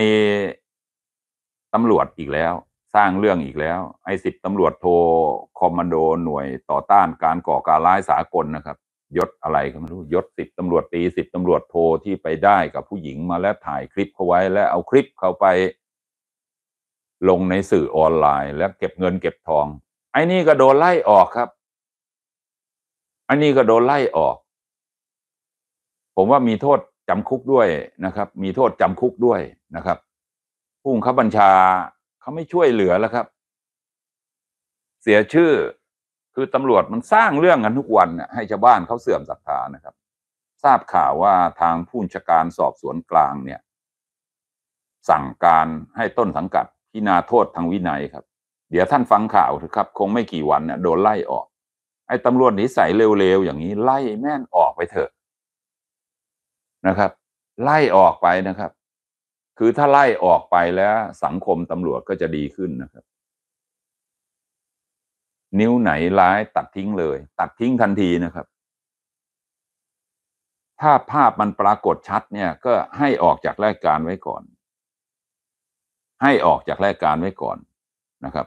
ณีตำรวจอีกแล้ว สร้างเรื่องอีกแล้ว ไอ้สิบตำรวจโทรคอมมานโดหน่วยต่อต้าน การก่อการร้ายสากลนะครับยศอะไรก็ไม่รู้ยศสิบตำรวจตีสิบตำรวจโทรที่ไปได้กับผู้หญิงมาแล้วถ่ายคลิปเขาไว้ และเอาคลิปเขาไป ลงในสื่อออนไลน์ แล้วเก็บเงิน เก็บทอง ไอ้นี่ก็โดนไล่ออกครับไอ้นี่ก็โดนไล่ออก ผมว่ามีโทษจำคุกด้วยนะครับ มีโทษจำคุกด้วยนะครับ ผู้บังคับบัญชาเขาไม่ช่วยเหลือแล้วครับ เสียชื่อคือตำรวจมันสร้างเรื่องกันทุกวันให้ชาวบ้านเขาเสื่อมศรัทธานะครับ ทราบข่าวว่าทางผู้บัญชาการสอบสวนกลางเนี่ย สั่งการให้ต้นสังกัด พิจารณาโทษทางวินัยครับ เดี๋ยวท่านฟังข่าวสิครับคงไม่กี่วันเนี่ย โดนไล่ออก ไอ้ตำรวจนิสัยเร็วๆอย่างนี้ไล่แม่นออกไปเถอะนะครับ ไล่ออกไปนะครับ คือถ้าไล่ออกไปแล้วสังคมตำรวจก็จะดีขึ้นนะครับ นิ้วไหนร้าย ตัดทิ้งเลย ตัดทิ้งทันทีนะครับ ถ้าภาพมันปรากฏชัดเนี่ยก็ให้ออกจากรายการไว้ก่อน ให้ออกจากรายการไว้ก่อนนะครับ